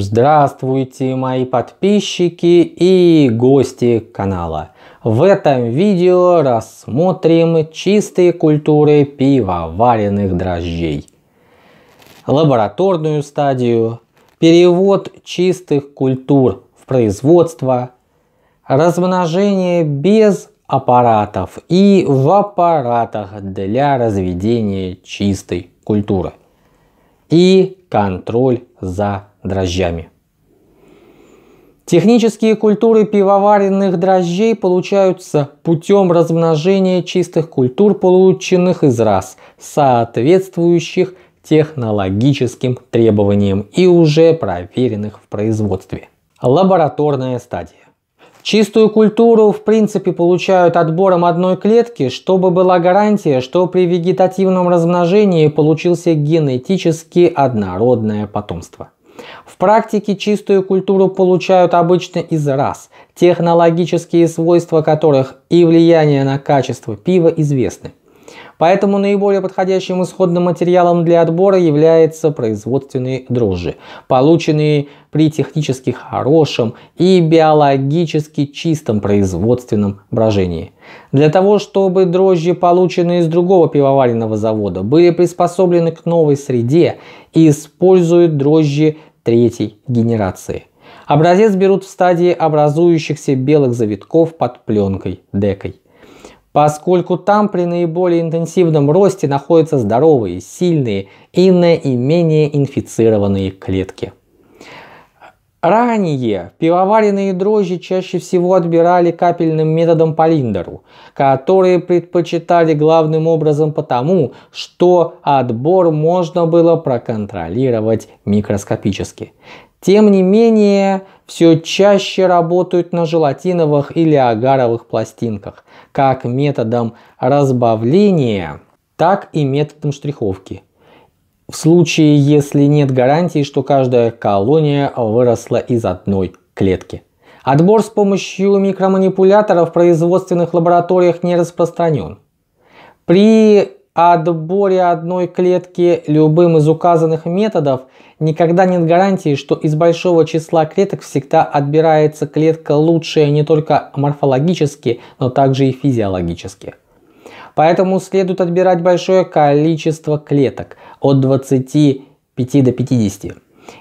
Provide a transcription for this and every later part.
Здравствуйте, мои подписчики и гости канала. В этом видео рассмотрим чистые культуры пива вареных дрожжей. Лабораторную стадию, перевод чистых культур в производство, размножение без аппаратов и в аппаратах для разведения чистой культуры и контроль за дрожжами. Технические культуры пивоваренных дрожжей получаются путем размножения чистых культур, полученных из раз соответствующих технологическим требованиям и уже проверенных в производстве. Лабораторная стадия. Чистую культуру в принципе получают отбором одной клетки, чтобы была гарантия, что при вегетативном размножении получился генетически однородное потомство. В практике чистую культуру получают обычно из раз, технологические свойства которых и влияние на качество пива известны. Поэтому наиболее подходящим исходным материалом для отбора являются производственные дрожжи, полученные при технически хорошем и биологически чистом производственном брожении. Для того, чтобы дрожжи, полученные из другого пивоваренного завода, были приспособлены к новой среде, и используют дрожжи третьей генерации. Образец берут в стадии образующихся белых завитков под пленкой, декой. Поскольку там при наиболее интенсивном росте находятся здоровые, сильные и наименее инфицированные клетки. Ранее пивоваренные дрожжи чаще всего отбирали капельным методом по линдеру, которые предпочитали главным образом потому, что отбор можно было проконтролировать микроскопически. Тем не менее, все чаще работают на желатиновых или агаровых пластинках, как методом разбавления, так и методом штриховки – в случае, если нет гарантии, что каждая колония выросла из одной клетки. Отбор с помощью микроманипуляторов в производственных лабораториях не распространен. При отборе одной клетки любым из указанных методов никогда нет гарантии, что из большого числа клеток всегда отбирается клетка лучшая не только морфологически, но также и физиологически. Поэтому следует отбирать большое количество клеток от 25 до 50.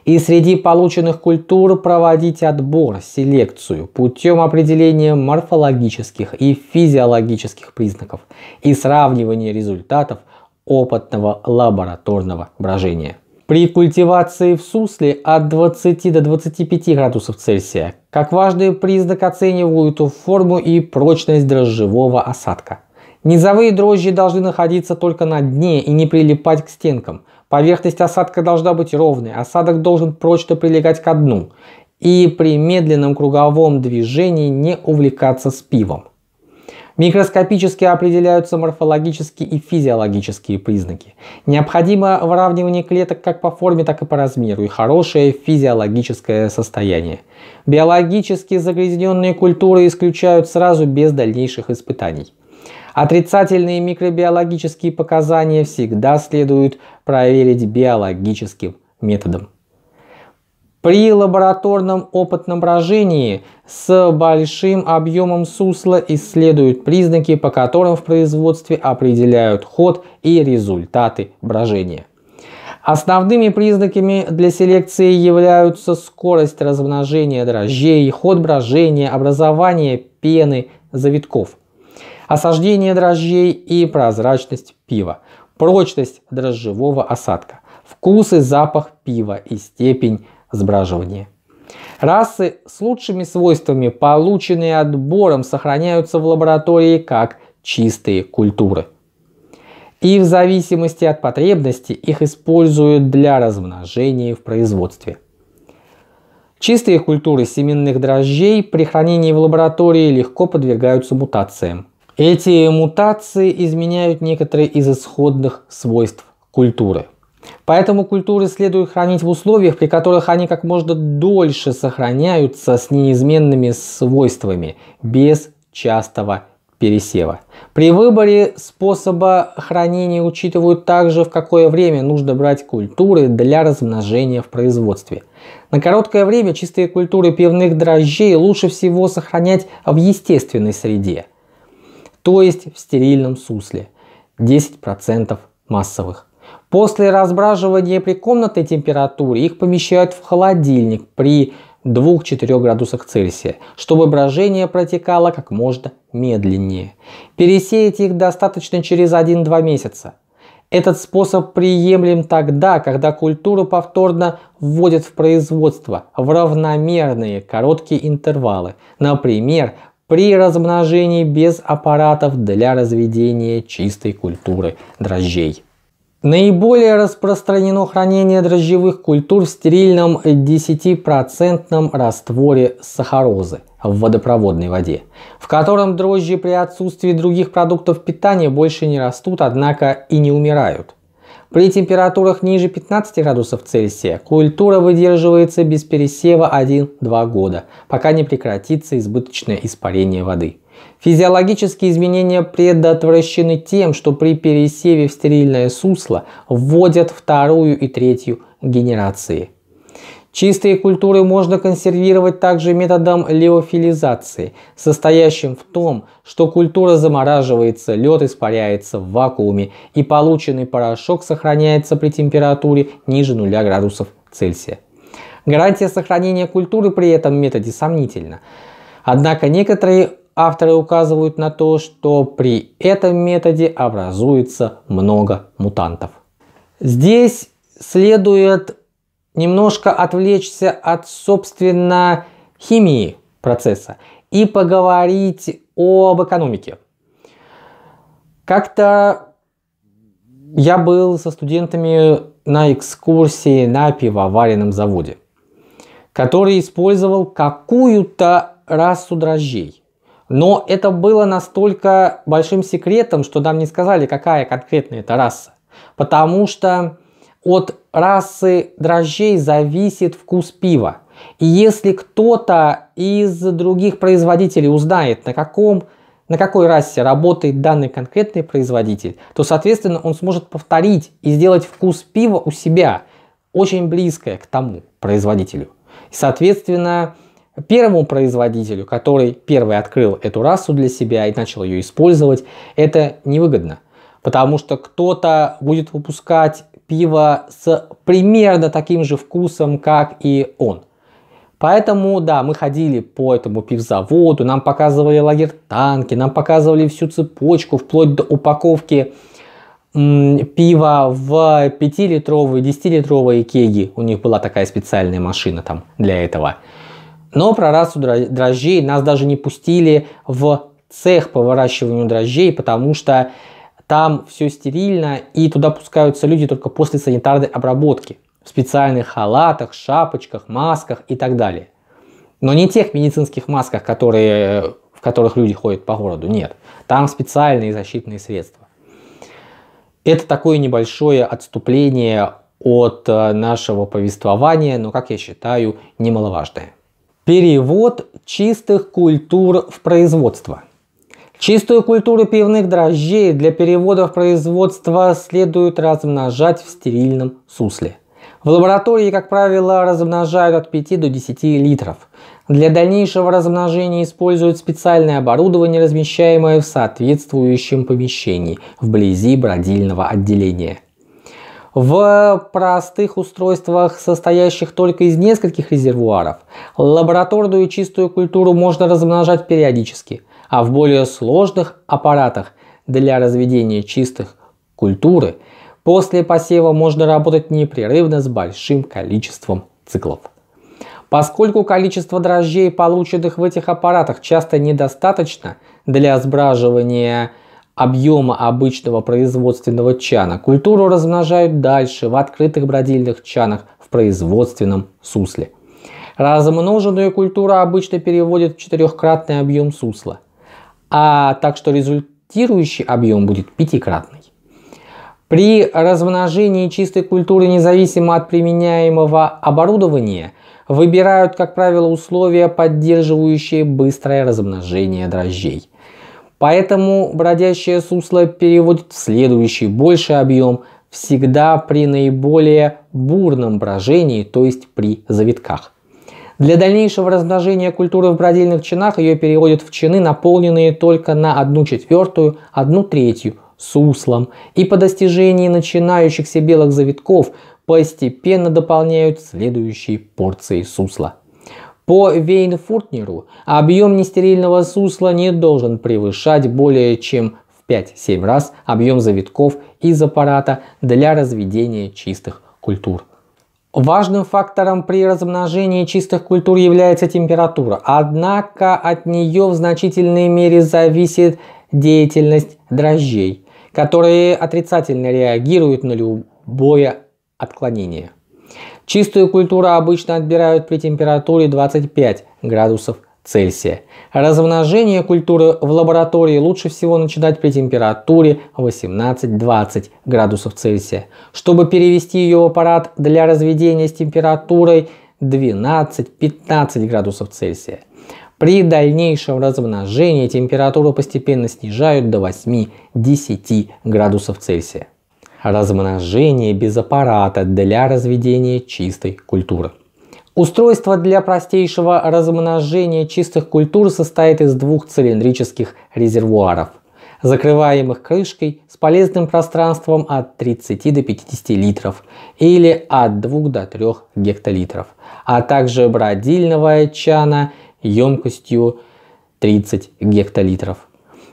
И среди полученных культур проводить отбор, селекцию путем определения морфологических и физиологических признаков и сравнивания результатов опытного лабораторного брожения. При культивации в сусле от 20 до 25 градусов Цельсия как важный признак оценивают форму и прочность дрожжевого осадка – Низовые дрожжи должны находиться только на дне и не прилипать к стенкам. Поверхность осадка должна быть ровной, осадок должен прочно прилегать к дну и при медленном круговом движении не увлекаться с пивом. Микроскопически определяются морфологические и физиологические признаки. Необходимо выравнивание клеток как по форме, так и по размеру и хорошее физиологическое состояние. Биологически загрязненные культуры исключают сразу без дальнейших испытаний. Отрицательные микробиологические показания всегда следует проверить биологическим методом. При лабораторном опытном брожении с большим объемом сусла исследуют признаки, по которым в производстве определяют ход и результаты брожения. Основными признаками для селекции являются скорость размножения дрожжей, ход брожения, образование пены, завитков – осаждение дрожжей и прозрачность пива, прочность дрожжевого осадка, вкус и запах пива и степень сбраживания. Расы с лучшими свойствами, полученные отбором, сохраняются в лаборатории как чистые культуры. И в зависимости от потребности их используют для размножения в производстве. Чистые культуры семенных дрожжей при хранении в лаборатории легко подвергаются мутациям. Эти мутации изменяют некоторые из исходных свойств культуры. Поэтому культуры следует хранить в условиях, при которых они как можно дольше сохраняются с неизменными свойствами, без частого пересева. При выборе способа хранения учитывают также, в какое время нужно брать культуры для размножения в производстве. На короткое время чистые культуры пивных дрожжей лучше всего сохранять в естественной среде – то есть в стерильном сусле, 10% массовых. После разбраживания при комнатной температуре их помещают в холодильник при 2-4 градусах Цельсия, чтобы брожение протекало как можно медленнее. Пересеять их достаточно через 1-2 месяца. Этот способ приемлем тогда, когда культуру повторно вводят в производство в равномерные короткие интервалы, например, при размножении без аппаратов для разведения чистой культуры дрожжей. Наиболее распространено хранение дрожжевых культур в стерильном 10% растворе сахарозы в водопроводной воде, в котором дрожжи при отсутствии других продуктов питания больше не растут, однако и не умирают. При температурах ниже 15 градусов Цельсия культура выдерживается без пересева 1-2 года, пока не прекратится избыточное испарение воды. Физиологические изменения предотвращены тем, что при пересеве в стерильное сусло вводят вторую и третью генерации – Чистые культуры можно консервировать также методом леофилизации, состоящим в том, что культура замораживается, лед испаряется в вакууме и полученный порошок сохраняется при температуре ниже 0 градусов Цельсия. Гарантия сохранения культуры при этом методе сомнительна. Однако некоторые авторы указывают на то, что при этом методе образуется много мутантов. Здесь следует немножко отвлечься от, собственно, химии процесса и поговорить об экономике. Как-то я был со студентами на экскурсии на пивоваренном заводе, который использовал какую-то расу дрожжей. Но это было настолько большим секретом, что нам не сказали, какая конкретно эта раса. Потому что от расы дрожжей зависит вкус пива. И если кто-то из других производителей узнает, на каком на какой расе работает данный конкретный производитель, то, соответственно, он сможет повторить и сделать вкус пива у себя очень близкое к тому производителю. И, соответственно, первому производителю, который первый открыл эту расу для себя и начал ее использовать, это невыгодно. Потому что кто-то будет выпускать пиво с примерно таким же вкусом, как и он. Поэтому, да, мы ходили по этому пивзаводу, нам показывали лагерь танки, нам показывали всю цепочку, вплоть до упаковки пива в 5-литровые, 10-литровые кеги. У них была такая специальная машина там для этого. Но про расу дрожжей нас даже не пустили в цех по выращиванию дрожжей, потому что там все стерильно, и туда пускаются люди только после санитарной обработки. В специальных халатах, шапочках, масках и так далее. Но не тех медицинских масках, которые, в которых люди ходят по городу, нет. Там специальные защитные средства. Это такое небольшое отступление от э, нашего повествования, но, как я считаю, немаловажное. Перевод чистых культур в производство. Чистую культуру пивных дрожжей для перевода в производство следует размножать в стерильном сусле. В лаборатории, как правило, размножают от 5 до 10 литров. Для дальнейшего размножения используют специальное оборудование, размещаемое в соответствующем помещении, вблизи бродильного отделения. В простых устройствах, состоящих только из нескольких резервуаров, лабораторную чистую культуру можно размножать периодически – а в более сложных аппаратах для разведения чистых культуры после посева можно работать непрерывно с большим количеством циклов. Поскольку количество дрожжей, полученных в этих аппаратах, часто недостаточно для сбраживания объема обычного производственного чана, культуру размножают дальше в открытых бродильных чанах в производственном сусле. Размноженную культуру обычно переводят в четырехкратный объем сусла а так что результирующий объем будет пятикратный. При размножении чистой культуры независимо от применяемого оборудования выбирают, как правило, условия, поддерживающие быстрое размножение дрожжей. Поэтому бродящее сусло переводит в следующий больший объем всегда при наиболее бурном брожении, то есть при завитках. Для дальнейшего размножения культуры в бродильных чинах ее переводят в чины, наполненные только на одну четвертую, одну третью суслом, и по достижении начинающихся белых завитков постепенно дополняют следующие порции сусла. По Вейнфуртнеру объем нестерильного сусла не должен превышать более чем в 5-7 раз объем завитков из аппарата для разведения чистых культур. Важным фактором при размножении чистых культур является температура, однако от нее в значительной мере зависит деятельность дрожжей, которые отрицательно реагируют на любое отклонение. Чистую культуру обычно отбирают при температуре 25 градусов Цельсия. Размножение культуры в лаборатории лучше всего начинать при температуре 18-20 градусов Цельсия. Чтобы перевести ее в аппарат для разведения с температурой 12-15 градусов Цельсия. При дальнейшем размножении температуру постепенно снижают до 8-10 градусов Цельсия. Размножение без аппарата для разведения чистой культуры. Устройство для простейшего размножения чистых культур состоит из двух цилиндрических резервуаров, закрываемых крышкой с полезным пространством от 30 до 50 литров или от 2 до 3 гектолитров, а также бродильного чана емкостью 30 гектолитров.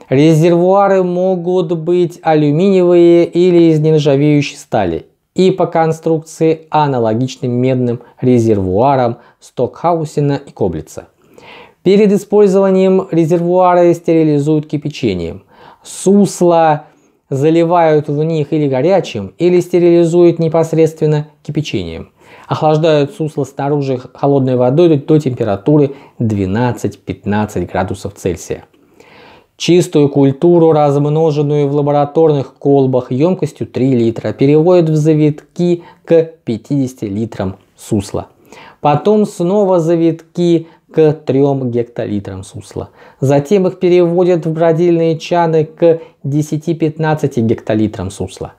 Резервуары могут быть алюминиевые или из нержавеющей стали и по конструкции аналогичным медным резервуарам Стокхаусена и Коблица. Перед использованием резервуары стерилизуют кипячением. Сусла заливают в них или горячим, или стерилизуют непосредственно кипячением. Охлаждают сусло снаружи холодной водой до температуры 12-15 градусов Цельсия. Чистую культуру, размноженную в лабораторных колбах емкостью 3 литра, переводят в завитки к 50 литрам сусла. Потом снова завитки к 3 гектолитрам сусла. Затем их переводят в бродильные чаны к 10-15 гектолитрам сусла,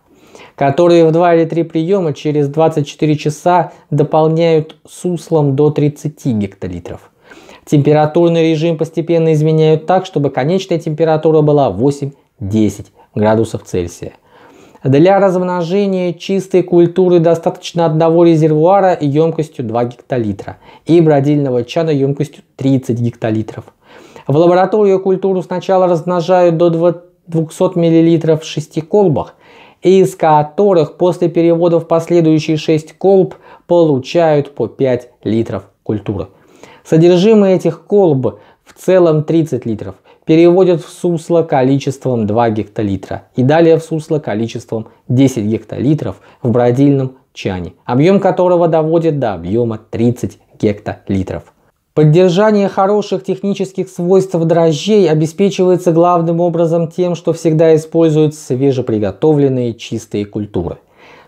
которые в 2 или 3 приема через 24 часа дополняют суслом до 30 гектолитров. Температурный режим постепенно изменяют так, чтобы конечная температура была 8-10 градусов Цельсия. Для размножения чистой культуры достаточно одного резервуара емкостью 2 гектолитра и бродильного чана емкостью 30 гектолитров. В лабораторию культуру сначала размножают до 200 мл в 6 колбах, из которых после перевода в последующие 6 колб получают по 5 литров культуры. Содержимое этих колб в целом 30 литров переводят в сусло количеством 2 гектолитра и далее в сусло количеством 10 гектолитров в бродильном чане, объем которого доводит до объема 30 гектолитров. Поддержание хороших технических свойств дрожжей обеспечивается главным образом тем, что всегда используют свежеприготовленные чистые культуры.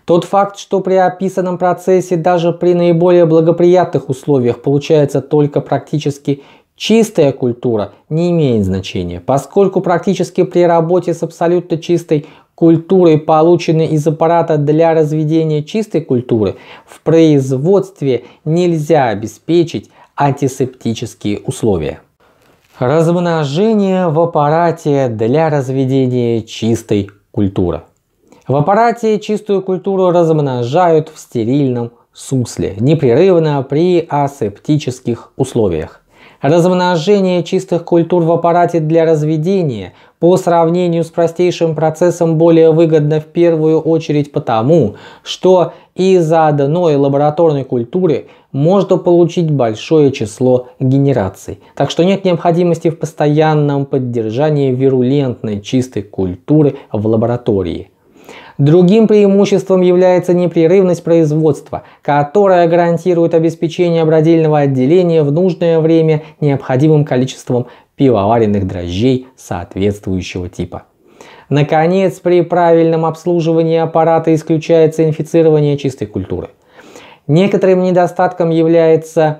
Тот факт, что при описанном процессе даже при наиболее благоприятных условиях получается только практически чистая культура, не имеет значения, поскольку практически при работе с абсолютно чистой культурой, полученной из аппарата для разведения чистой культуры, в производстве нельзя обеспечить антисептические условия. Размножение в аппарате для разведения чистой культуры. В аппарате чистую культуру размножают в стерильном сусле, непрерывно при асептических условиях. Размножение чистых культур в аппарате для разведения по сравнению с простейшим процессом более выгодно в первую очередь потому, что из одной лабораторной культуры можно получить большое число генераций. Так что нет необходимости в постоянном поддержании вирулентной чистой культуры в лаборатории. Другим преимуществом является непрерывность производства, которая гарантирует обеспечение бродильного отделения в нужное время необходимым количеством пивоваренных дрожжей соответствующего типа. Наконец, при правильном обслуживании аппарата исключается инфицирование чистой культуры. Некоторым недостатком является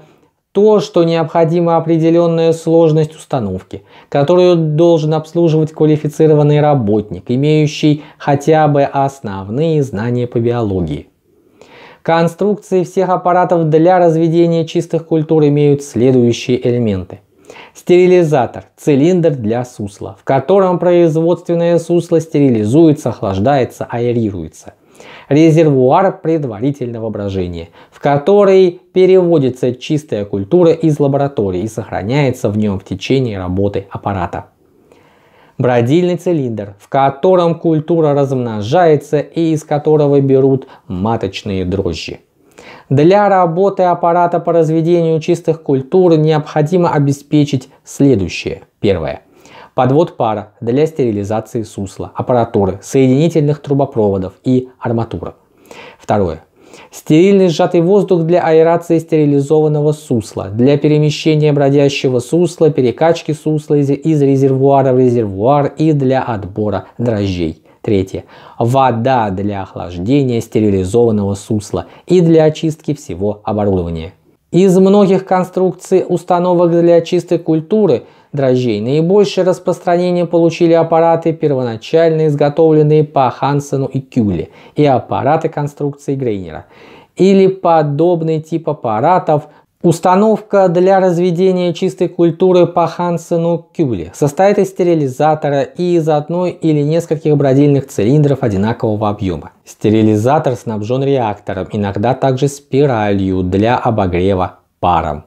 то, что необходима определенная сложность установки, которую должен обслуживать квалифицированный работник, имеющий хотя бы основные знания по биологии. Конструкции всех аппаратов для разведения чистых культур имеют следующие элементы. Стерилизатор – цилиндр для сусла, в котором производственное сусло стерилизуется, охлаждается, аэрируется резервуар предварительного брожения, в который переводится чистая культура из лаборатории и сохраняется в нем в течение работы аппарата. Бродильный цилиндр, в котором культура размножается и из которого берут маточные дрожжи. Для работы аппарата по разведению чистых культур необходимо обеспечить следующее. Первое – подвод пара для стерилизации сусла, аппаратуры, соединительных трубопроводов и арматуры. Второе. Стерильный сжатый воздух для аэрации стерилизованного сусла, для перемещения бродящего сусла, перекачки сусла из резервуара в резервуар и для отбора дрожжей. Третье. Вода для охлаждения стерилизованного сусла и для очистки всего оборудования. Из многих конструкций установок для чистой культуры дрожжей наибольшее распространение получили аппараты, первоначально изготовленные по Хансену и Кюле, и аппараты конструкции Грейнера. Или подобный тип аппаратов Установка для разведения чистой культуры по Хансену Кюле состоит из стерилизатора и из одной или нескольких бродильных цилиндров одинакового объема. Стерилизатор снабжен реактором, иногда также спиралью для обогрева паром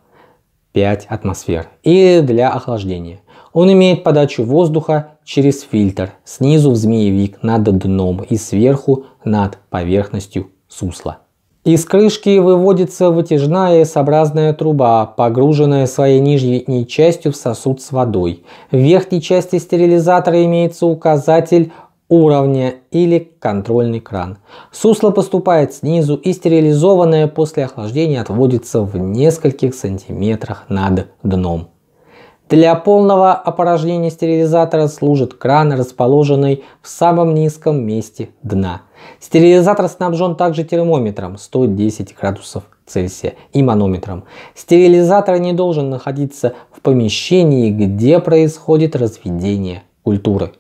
5 атмосфер и для охлаждения. Он имеет подачу воздуха через фильтр, снизу в змеевик над дном и сверху над поверхностью сусла. Из крышки выводится вытяжная сообразная труба, погруженная своей нижней частью в сосуд с водой. В верхней части стерилизатора имеется указатель уровня или контрольный кран. Сусло поступает снизу и стерилизованное после охлаждения отводится в нескольких сантиметрах над дном. Для полного опорожнения стерилизатора служит кран, расположенный в самом низком месте дна – Стерилизатор снабжен также термометром 110 градусов Цельсия и манометром. Стерилизатор не должен находиться в помещении, где происходит разведение культуры.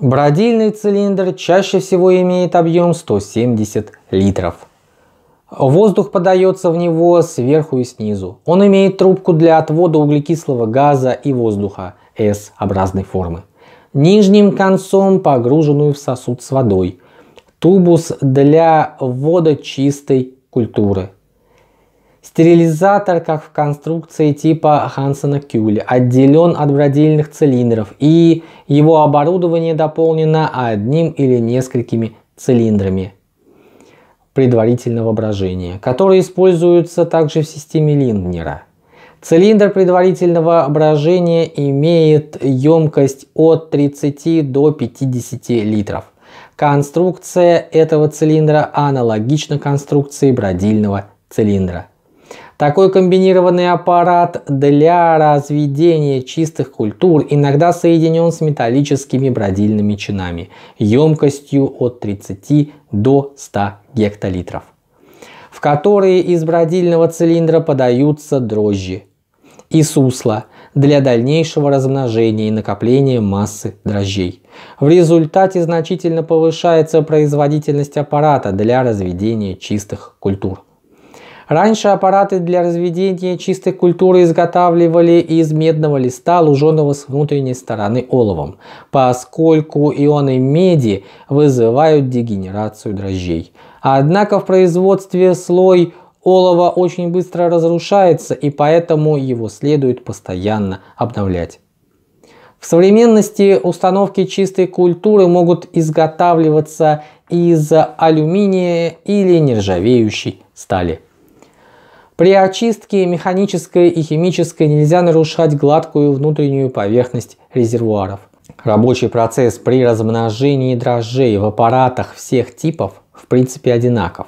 Бродильный цилиндр чаще всего имеет объем 170 литров. Воздух подается в него сверху и снизу. Он имеет трубку для отвода углекислого газа и воздуха S-образной формы. Нижним концом погруженную в сосуд с водой – тубус для водочистой культуры. Стерилизатор, как в конструкции типа Хансена Кюль, отделен от бродильных цилиндров и его оборудование дополнено одним или несколькими цилиндрами предварительного брожения, которые используются также в системе Линднера. Цилиндр предварительного брожения имеет емкость от 30 до 50 литров. Конструкция этого цилиндра аналогична конструкции бродильного цилиндра. Такой комбинированный аппарат для разведения чистых культур иногда соединен с металлическими бродильными чинами емкостью от 30 до 100 гектолитров, в которые из бродильного цилиндра подаются дрожжи и сусла – для дальнейшего размножения и накопления массы дрожжей. В результате значительно повышается производительность аппарата для разведения чистых культур. Раньше аппараты для разведения чистой культуры изготавливали из медного листа, луженого с внутренней стороны оловом, поскольку ионы меди вызывают дегенерацию дрожжей. Однако в производстве слой олово очень быстро разрушается и поэтому его следует постоянно обновлять. В современности установки чистой культуры могут изготавливаться из алюминия или нержавеющей стали. При очистке механической и химической нельзя нарушать гладкую внутреннюю поверхность резервуаров. Рабочий процесс при размножении дрожжей в аппаратах всех типов в принципе одинаков.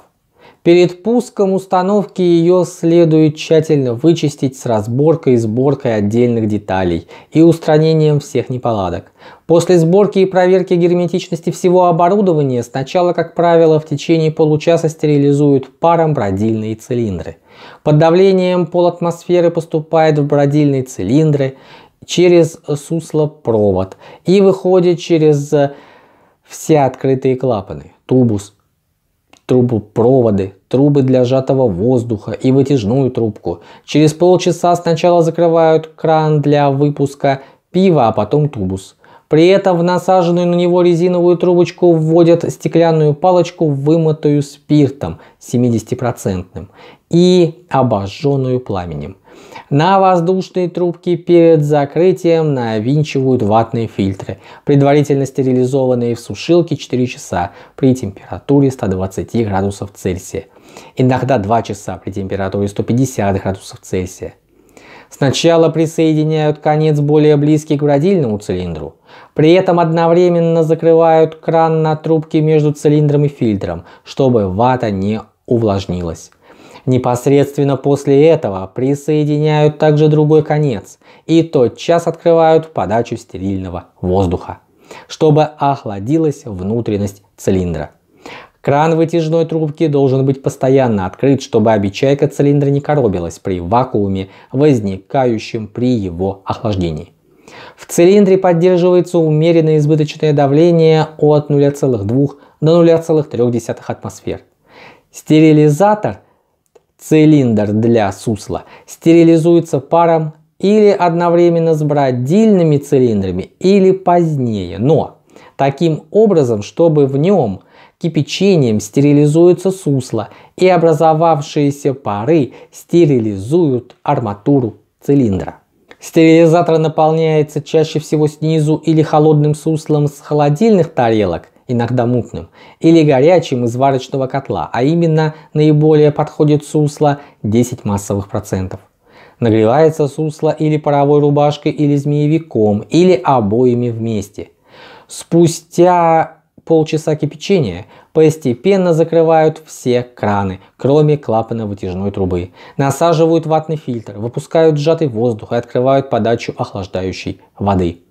Перед пуском установки ее следует тщательно вычистить с разборкой и сборкой отдельных деталей и устранением всех неполадок. После сборки и проверки герметичности всего оборудования сначала, как правило, в течение получаса стерилизуют паром бродильные цилиндры. Под давлением полатмосферы поступает в бродильные цилиндры через суслопровод и выходит через э, все открытые клапаны, тубус, трубу, проводы, трубы для сжатого воздуха и вытяжную трубку. Через полчаса сначала закрывают кран для выпуска пива, а потом тубус. При этом в насаженную на него резиновую трубочку вводят стеклянную палочку, вымытую спиртом 70% и обожженную пламенем. На воздушные трубки перед закрытием навинчивают ватные фильтры, предварительно стерилизованные в сушилке 4 часа при температуре 120 градусов Цельсия. Иногда 2 часа при температуре 150 градусов Цельсия. Сначала присоединяют конец более близкий к родильному цилиндру. При этом одновременно закрывают кран на трубке между цилиндром и фильтром, чтобы вата не увлажнилась. Непосредственно после этого присоединяют также другой конец и тотчас открывают подачу стерильного воздуха, чтобы охладилась внутренность цилиндра. Кран вытяжной трубки должен быть постоянно открыт, чтобы обечайка цилиндра не коробилась при вакууме, возникающем при его охлаждении. В цилиндре поддерживается умеренное избыточное давление от 0,2 до 0,3 атмосфер. Стерилизатор – Цилиндр для сусла стерилизуется паром или одновременно с бродильными цилиндрами или позднее, но таким образом, чтобы в нем кипячением стерилизуется сусло и образовавшиеся пары стерилизуют арматуру цилиндра. Стерилизатор наполняется чаще всего снизу или холодным суслом с холодильных тарелок иногда мутным, или горячим из варочного котла, а именно наиболее подходит сусло 10 массовых процентов. Нагревается сусло или паровой рубашкой, или змеевиком, или обоими вместе. Спустя полчаса кипячения постепенно закрывают все краны, кроме клапана вытяжной трубы. Насаживают ватный фильтр, выпускают сжатый воздух и открывают подачу охлаждающей воды.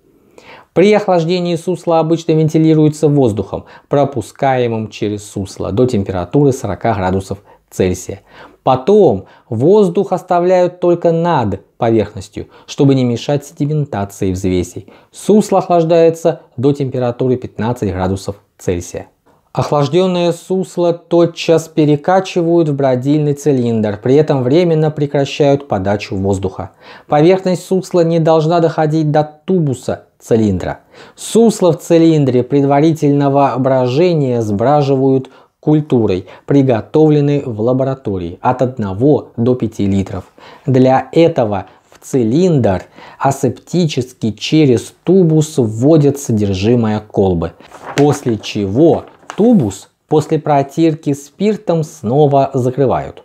При охлаждении сусла обычно вентилируется воздухом, пропускаемым через сусло до температуры 40 градусов Цельсия. Потом воздух оставляют только над поверхностью, чтобы не мешать седиментации взвесей. Сусло охлаждается до температуры 15 градусов Цельсия. Охлажденное сусло тотчас перекачивают в бродильный цилиндр, при этом временно прекращают подачу воздуха. Поверхность сусла не должна доходить до тубуса цилиндра. Сусло в цилиндре предварительного брожения сбраживают культурой, приготовленной в лаборатории от 1 до 5 литров. Для этого в цилиндр асептически через тубус вводят содержимое колбы, после чего тубус после протирки спиртом снова закрывают.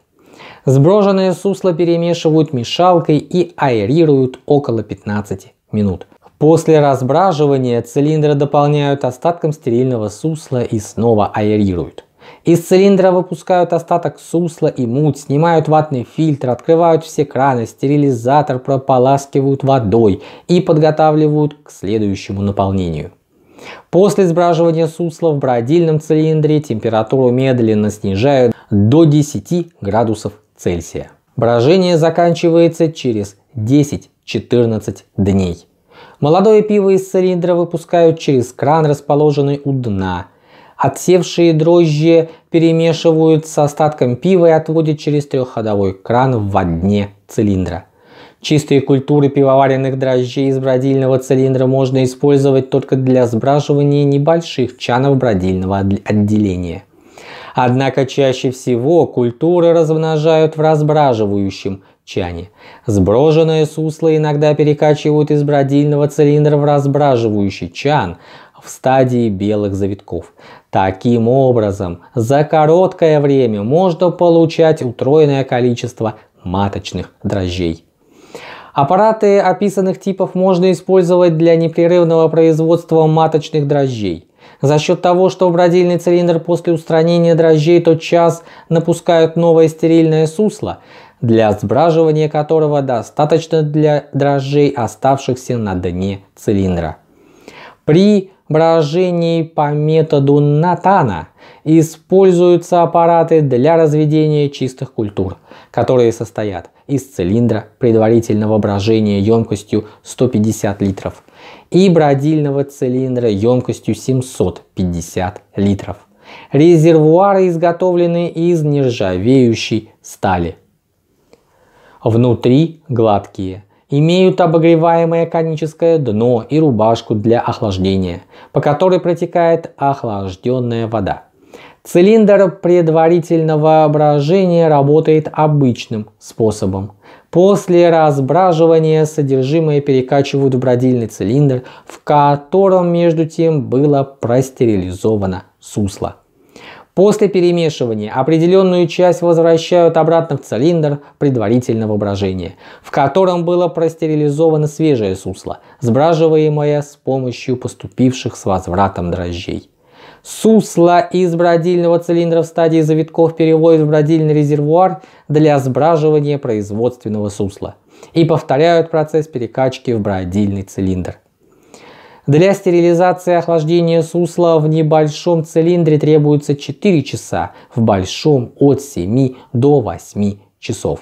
Сброженное сусло перемешивают мешалкой и аэрируют около 15 минут. После разбраживания цилиндры дополняют остатком стерильного сусла и снова аэрируют. Из цилиндра выпускают остаток сусла и муть, снимают ватный фильтр, открывают все краны, стерилизатор прополаскивают водой и подготавливают к следующему наполнению. После сбраживания сусла в бродильном цилиндре температуру медленно снижают до 10 градусов Цельсия. Брожение заканчивается через 10-14 дней. Молодое пиво из цилиндра выпускают через кран, расположенный у дна. Отсевшие дрожжи перемешивают с остатком пива и отводят через трехходовой кран в дне цилиндра. Чистые культуры пивоваренных дрожжей из бродильного цилиндра можно использовать только для сбраживания небольших чанов бродильного отделения. Однако чаще всего культуры размножают в разбраживающем Чане. Сброженное сусло иногда перекачивают из бродильного цилиндра в разбраживающий чан в стадии белых завитков. Таким образом, за короткое время можно получать утроенное количество маточных дрожжей. Аппараты описанных типов можно использовать для непрерывного производства маточных дрожжей. За счет того, что в бродильный цилиндр после устранения дрожжей тот час напускают новое стерильное сусло, для сбраживания которого достаточно для дрожжей, оставшихся на дне цилиндра. При брожении по методу Натана используются аппараты для разведения чистых культур, которые состоят из цилиндра предварительного брожения емкостью 150 литров и бродильного цилиндра емкостью 750 литров. Резервуары изготовлены из нержавеющей стали – Внутри гладкие. Имеют обогреваемое коническое дно и рубашку для охлаждения, по которой протекает охлажденная вода. Цилиндр предварительного брожения работает обычным способом. После разбраживания содержимое перекачивают в бродильный цилиндр, в котором между тем было простерилизовано сусло. После перемешивания определенную часть возвращают обратно в цилиндр предварительного брожения, в котором было простерилизовано свежее сусло, сбраживаемое с помощью поступивших с возвратом дрожжей. Сусло из бродильного цилиндра в стадии завитков переводят в бродильный резервуар для сбраживания производственного сусла и повторяют процесс перекачки в бродильный цилиндр. Для стерилизации охлаждения сусла в небольшом цилиндре требуется 4 часа, в большом от 7 до 8 часов.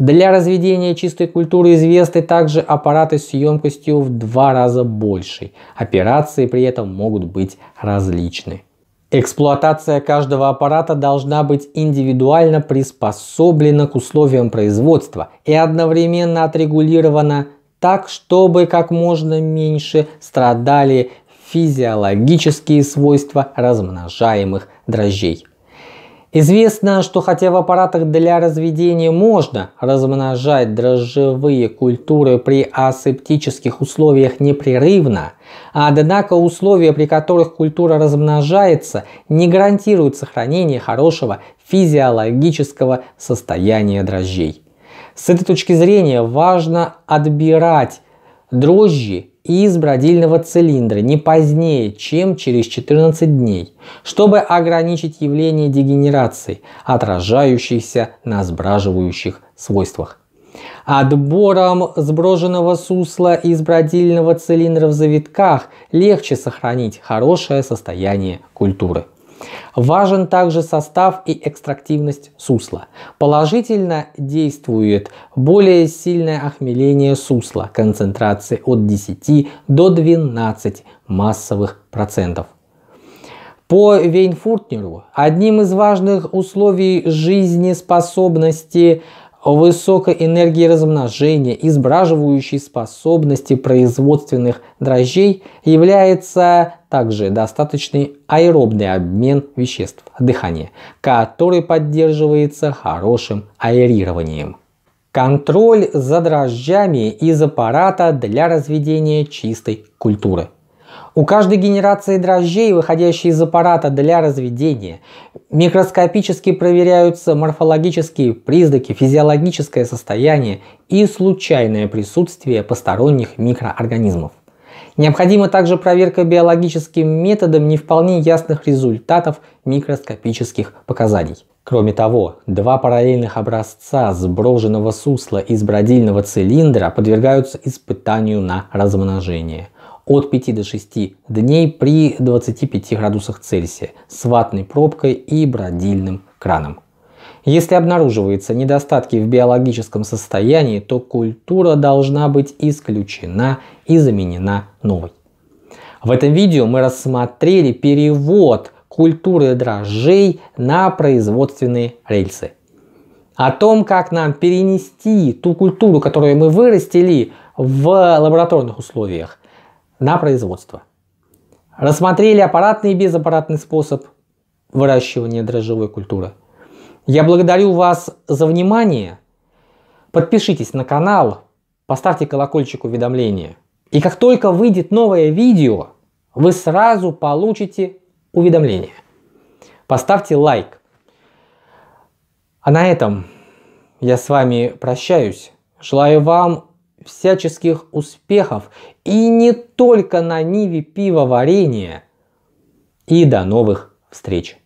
Для разведения чистой культуры известны также аппараты с емкостью в два раза больше. Операции при этом могут быть различны. Эксплуатация каждого аппарата должна быть индивидуально приспособлена к условиям производства и одновременно отрегулирована так, чтобы как можно меньше страдали физиологические свойства размножаемых дрожжей. Известно, что хотя в аппаратах для разведения можно размножать дрожжевые культуры при асептических условиях непрерывно, однако условия, при которых культура размножается, не гарантируют сохранение хорошего физиологического состояния дрожжей. С этой точки зрения важно отбирать дрожжи из бродильного цилиндра не позднее, чем через 14 дней, чтобы ограничить явление дегенерации, отражающейся на сбраживающих свойствах. Отбором сброженного сусла из бродильного цилиндра в завитках легче сохранить хорошее состояние культуры. Важен также состав и экстрактивность сусла. Положительно действует более сильное охмеление сусла концентрации от 10 до 12 массовых процентов. По Вейнфуртнеру одним из важных условий жизнеспособности высокой энергии размножения и сбраживающей способности производственных дрожжей является также достаточный аэробный обмен веществ дыхание, который поддерживается хорошим аэрированием. Контроль за дрожжами из аппарата для разведения чистой культуры – у каждой генерации дрожжей, выходящей из аппарата для разведения, микроскопически проверяются морфологические признаки, физиологическое состояние и случайное присутствие посторонних микроорганизмов. Необходима также проверка биологическим методом не вполне ясных результатов микроскопических показаний. Кроме того, два параллельных образца сброженного сусла из бродильного цилиндра подвергаются испытанию на размножение – от 5 до 6 дней при 25 градусах Цельсия с ватной пробкой и бродильным краном. Если обнаруживаются недостатки в биологическом состоянии, то культура должна быть исключена и заменена новой. В этом видео мы рассмотрели перевод культуры дрожжей на производственные рельсы. О том, как нам перенести ту культуру, которую мы вырастили в лабораторных условиях, на производство. Рассмотрели аппаратный и безаппаратный способ выращивания дрожжевой культуры. Я благодарю вас за внимание. Подпишитесь на канал, поставьте колокольчик уведомления. И как только выйдет новое видео, вы сразу получите уведомление. Поставьте лайк. А на этом я с вами прощаюсь. Желаю вам всяческих успехов и не только на ниве пивоварения. И до новых встреч!